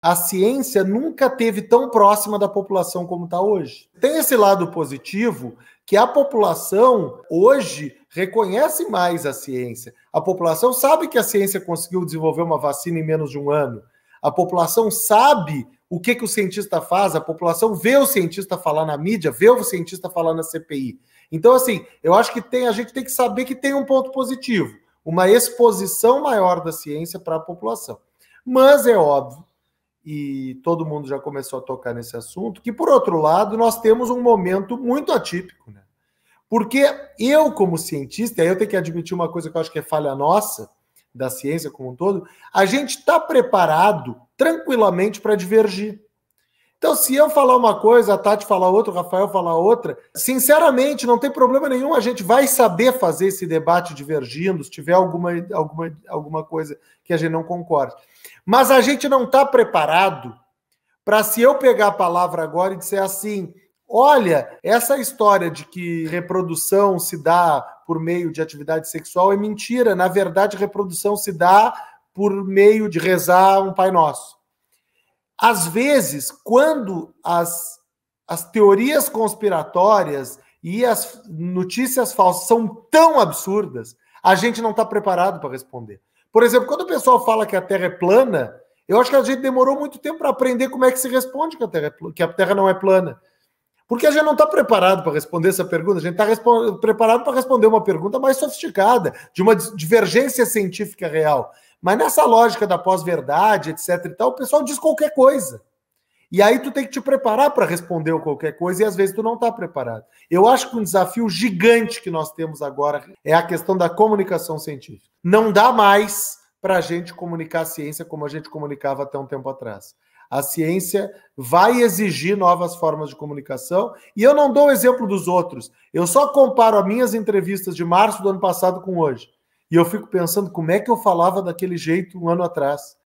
a ciência nunca teve tão próxima da população como está hoje. Tem esse lado positivo que a população hoje reconhece mais a ciência. A população sabe que a ciência conseguiu desenvolver uma vacina em menos de um ano. A população sabe o que, que o cientista faz, a população vê o cientista falar na mídia, vê o cientista falar na CPI. Então, assim, eu acho que tem, a gente tem que saber que tem um ponto positivo, uma exposição maior da ciência para a população. Mas é óbvio e todo mundo já começou a tocar nesse assunto, que por outro lado, nós temos um momento muito atípico, né? Porque eu, como cientista, eu tenho que admitir uma coisa que eu acho que é falha nossa, da ciência como um todo, a gente está preparado tranquilamente para divergir. Então, se eu falar uma coisa, a Tati falar outra, o Rafael falar outra, sinceramente, não tem problema nenhum, a gente vai saber fazer esse debate divergindo, se tiver alguma, alguma, alguma coisa que a gente não concorde. Mas a gente não está preparado para, se eu pegar a palavra agora e dizer assim, olha, essa história de que reprodução se dá por meio de atividade sexual é mentira. Na verdade, reprodução se dá por meio de rezar um Pai Nosso às vezes, quando as, as teorias conspiratórias e as notícias falsas são tão absurdas, a gente não está preparado para responder. Por exemplo, quando o pessoal fala que a Terra é plana, eu acho que a gente demorou muito tempo para aprender como é que se responde que a Terra, é que a terra não é plana. Porque a gente não está preparado para responder essa pergunta, a gente está preparado para responder uma pergunta mais sofisticada, de uma divergência científica real. Mas nessa lógica da pós-verdade, etc e tal, o pessoal diz qualquer coisa. E aí tu tem que te preparar para responder qualquer coisa e às vezes tu não está preparado. Eu acho que um desafio gigante que nós temos agora é a questão da comunicação científica. Não dá mais para a gente comunicar a ciência como a gente comunicava até um tempo atrás. A ciência vai exigir novas formas de comunicação e eu não dou o exemplo dos outros. Eu só comparo as minhas entrevistas de março do ano passado com hoje. E eu fico pensando como é que eu falava daquele jeito um ano atrás.